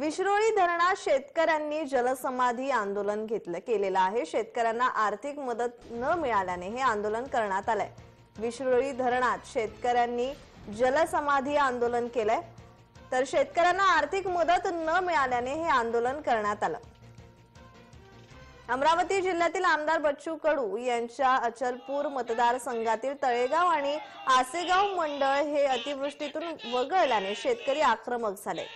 विश्रोळी धरणात शेतकऱ्यांनी जलसमाधी आंदोलन घेतलं केलेलं आहे शेतकऱ्यांना आर्थिक मदत न मिळाल्याने हे आंदोलन करण्यात आलंय विश्रोळी धरणात शेतकऱ्यांनी जलसमाधी आंदोलन केलंय तर शेतकऱ्यांना आर्थिक मदत न मिळाल्याने हे आंदोलन करण्यात आलं अमरावती जिल्ह्यातील आमदार बच्चू कडू यांच्या अचलपूर मतदारसंघातील तळेगाव आणि आसेगाव मंडळ हे अतिवृष्टीतून वगळल्याने शेतकरी आक्रमक झाले